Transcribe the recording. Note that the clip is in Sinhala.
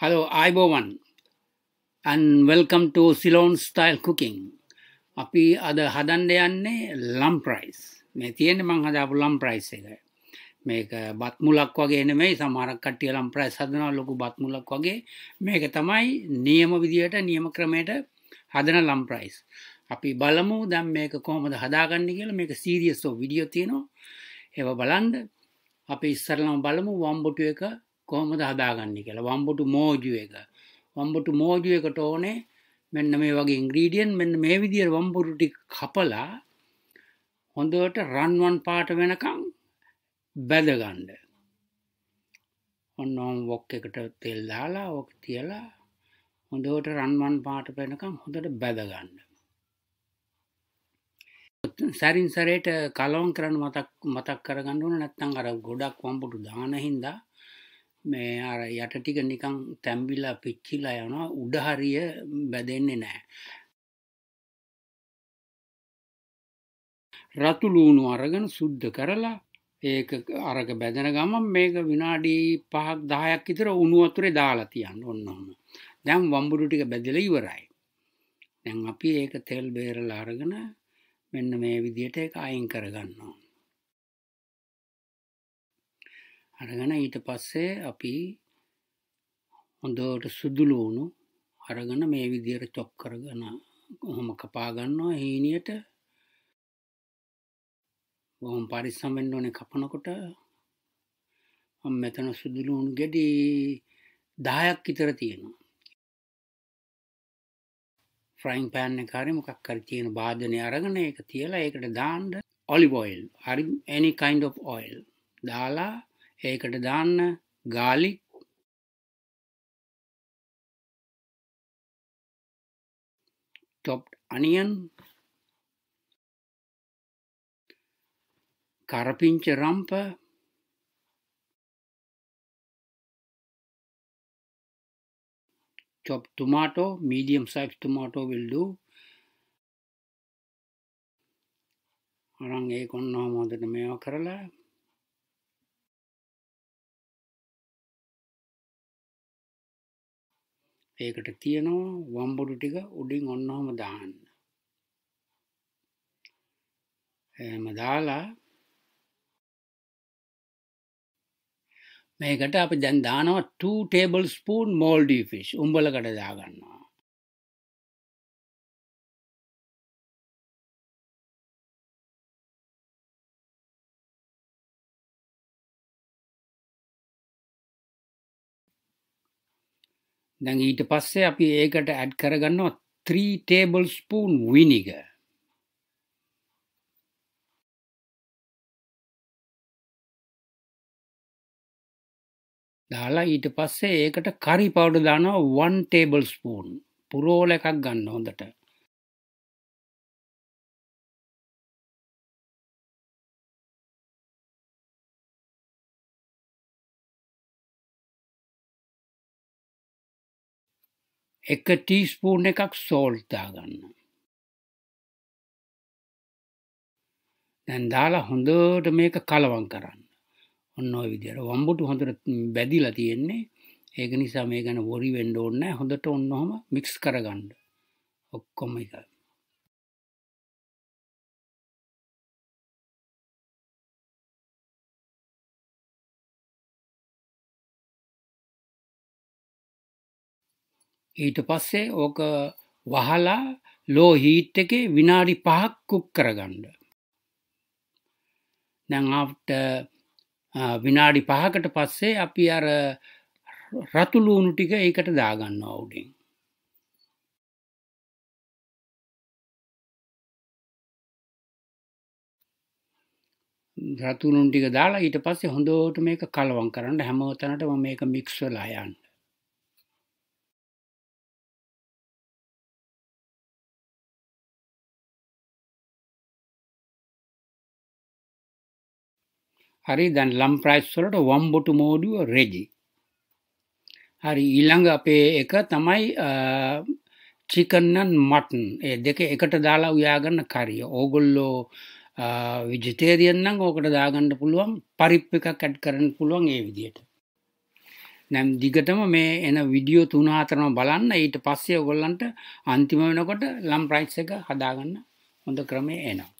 Hello, අයිබෝවන් and welcome to Ceylon style cooking. අපි අද හදන්න යන්නේ lump rice. මේ තියෙන්නේ මං හදාපු lump rice එක. මේක බත් මුලක් වගේ නෙමෙයි සමහරක් කට්ටිය lump rice හදනවා ලොකු බත් මුලක් වගේ. මේක තමයි නියම විදියට නියම ක්‍රමයට හදන lump rice. අපි බලමු දැන් මේක කොහොමද හදාගන්නේ කියලා. මේක සීරියස් ඔ වීඩියෝ තියෙනවා. ඒව බලන්න. අපි ඉස්සරලම බලමු වම්බොටු එක කොහොමද හදාගන්න කියලා වම්බොටු මෝජුව එක වම්බොටු මෝජුව එකට ඕනේ මෙන්න මේ වගේ ඉංග්‍රීඩියන් මෙන්න මේ විදියට වම්බොටු ටික කපලා හොඳට රන්වන් පාට වෙනකම් බැදගන්න ඔන්න ඕම් වොක් එකට තෙල් දාලා ඕක තියලා හොඳට රන්වන් පාට වෙනකම් හොඳට බැදගන්න සැරින් සරේට කලොන් කරන්න මතක් මතක් කරගන්න ඕන නැත්නම් අර ගොඩක් වම්බොටු දාන හින්දා මේ අර යට ටික නිකං තැම්බිලා පිච්චිලා යනවා උඩහරිය බැදෙන්නේ නෑ. රතුලූුණු අරගෙන සුද්ධ කරලා ඒක අරග බැදන ගමන් මේක විනාඩි පහක් දායක් ඉතර උනුවතුරේ දාලා තියන්න ඔන්නහම දැම් වම්බුරු ටික බැදල ඉවරයි. දැන් අපි ඒක තෙල් බේරල අරගෙන මෙන්න මේ විදියට එක අයින් කරගන්නවා. අරගෙන ඊට පස්සේ අපි හොඳට සුදුලුවුණු අරගන මේ විදියට චොක් කරගන හොම කපාගන්නවා හීනියට බොහොම පරිස්සම් වෙන්න ඕනේ කපනකොට මම මෙතන සුදුලුණු ගෙඩි 10ක් විතර තියෙනවා ෆ්‍රයින් පෑන් එක හරි මොකක් හරි තියෙන භාජනය අරගෙන ඒක තියලා ඒකට දාන්න ඔලිව් ඔයිල් හරි any kind of oil දාලා ඒකට දාන්න ගාලික් chopped onion කරපිංච රම්ප chopped tomato medium sized tomato will do අරන් ඒක ඔන්න හොඳට මේවා කරලා ඒකට තියනවා වම්බොඩු ටික උඩින් ඔන්නහොම දාන්න එම දාලා මේකට අප දැන් දානවා 2 ටේබල් ස්පූන් මෝල්ඩි ෆිෂ් උඹලකට දාගන්නවා දැන් ඊට පස්සේ අපි ඒකට ඇඩ් කරගන්නවා 3 ටේබල් ස්පූන් විනිග දාලා ඊට පස්සේ ඒකට කරි පවුඩර් දානවා 1 ටේබල් ස්පූන් පුරෝල එකක් ගන්න හොඳට එක ටීස්පූන් එකක් සෝල්ට් දාගන්න. දැන් දාලා හොඳට මේක කලවම් කරන්න. ඔන්න ඔය විදිහට වම්බුටු හොඳට බැදිලා තියෙන්නේ. ඒක නිසා මේ ගැන වොරි වෙන්න ඕනේ නැහැ. හොඳට ඔන්නෝම මික්ස් කරගන්න. ඔක්කොම ඉතින් ඊට පස්සේ ඕක වහලා ලෝ හීට් එකේ විනාඩි පහක් කුක් කරගන්න. දැන්ට විනාඩි පහකට පස්සේ අපි අර රතුලූුණු ටික ඒකට දාගන්න අවුඩින්. රතුළුන් ටික දාලා ඊට පස්සේ හොඳෝට මේක කලවම් කරන්න හැමෝතනට මේක මික්ස්වලා යන්න හරි දැන් ලම් ප්‍රයිස් වලට වම්බොටු මෝඩුව රෙජි හරි ඊළඟ අපේ එක තමයි චිකන්නන් මටන් ඒ දෙක එකට දාලා උයාගන්න කරිය ඕගොල්ලෝ විජිතේරියන්නම් ඕකට දාගන්න පුළුවන් පරිප් එකක් ඇඩ් කරන්න පුළුවන් ඒ විදියට නැම් දිගටම මේ එන විඩියෝ තුනාතරම බලන්න ඊට පස්සේ ඔගොල්ලන්ට අන්තිම වෙනකොට ලම් ප්‍රයිස් එක හදාගන්න හොඳ ක්‍රමය එනවා